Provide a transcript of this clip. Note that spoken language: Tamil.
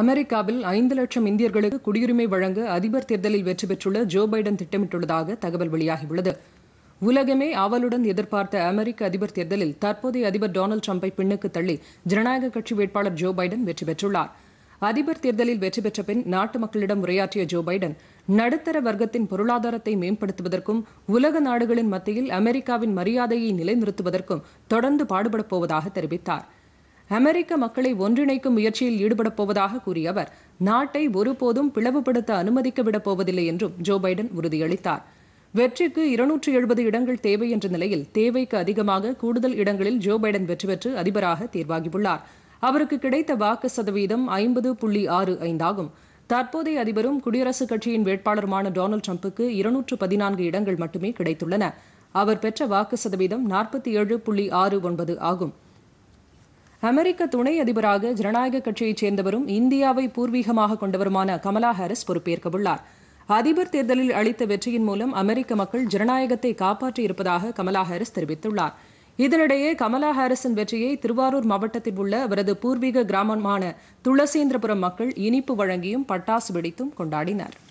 அமெரிக்காவில் ஐந்து லட்சம் இந்தியர்களுக்கு குடியுரிமை வழங்க அதிபர் தேர்தலில் வெற்றி பெற்றுள்ள ஜோ பைடன் திட்டமிட்டுள்ளதாக தகவல் வெளியாகியுள்ளது உலகமே அவலுடன் எதிர்பார்த்த அமெரிக்க அதிபர் தேர்தலில் தற்போதைய அதிபர் டொனால்டு ட்ரம்பை பின்னுக்கு தள்ளி ஜனநாயக கட்சி வேட்பாளர் ஜோ பைடன் வெற்றி பெற்றுள்ளார் அதிபர் தேர்தலில் வெற்றி பெற்ற பின் நாட்டு மக்களிடம் உரையாற்றிய ஜோ பைடன் நடுத்தர வர்க்கத்தின் பொருளாதாரத்தை மேம்படுத்துவதற்கும் உலக நாடுகளின் மத்தியில் அமெரிக்காவின் மரியாதையை நிலைநிறுத்துவதற்கும் தொடர்ந்து பாடுபடப் போவதாக தெரிவித்தாா் அமெரிக்க மக்களை ஒன்றிணைக்கும் முயற்சியில் ஈடுபடப் போவதாக கூறிய அவர் நாட்டை ஒருபோதும் பிளவுபடுத்த அனுமதிக்க விடப்போவதில்லை போவதில்லை என்றும் ஜோ பைடன் உறுதியளித்தார் வெற்றிக்கு இருநூற்று எழுபது இடங்கள் தேவை என்ற நிலையில் தேவைக்கு அதிகமாக கூடுதல் இடங்களில் ஜோ பைடன் வெற்றி பெற்று அதிபராக தேர்வாகியுள்ளார் அவருக்கு கிடைத்த வாக்கு சதவீதம் ஐம்பது புள்ளி ஆறு ஐந்தாகும் தற்போதைய அதிபரும் குடியரசுக் கட்சியின் வேட்பாளருமான டொனால்டு டிரம்புக்கு இருநூற்று பதினான்கு இடங்கள் மட்டுமே கிடைத்துள்ளன அவர் பெற்ற வாக்கு சதவீதம் நாற்பத்தி ஏழு புள்ளி ஆறு ஒன்பது ஆகும் அமெரிக்க துணை அதிபராக ஜனநாயக கட்சியைச் சேர்ந்தவரும் இந்தியாவை பூர்வீகமாக கொண்டவருமான கமலா ஹாரிஸ் பொறுப்பேற்கவுள்ளார் அதிபர் தேர்தலில் அளித்த வெற்றியின் மூலம் அமெரிக்க மக்கள் ஜனநாயகத்தை காப்பாற்றியிருப்பதாக கமலா ஹாரிஸ் தெரிவித்துள்ளார் இதனிடையே கமலா ஹாரிஸின் வெற்றியை திருவாரூர் மாவட்டத்தில் உள்ள அவரது பூர்வீக கிராமமான துளசேந்திரபுரம் மக்கள் இனிப்பு வழங்கியும் பட்டாசு வெடித்தும் கொண்டாடினர்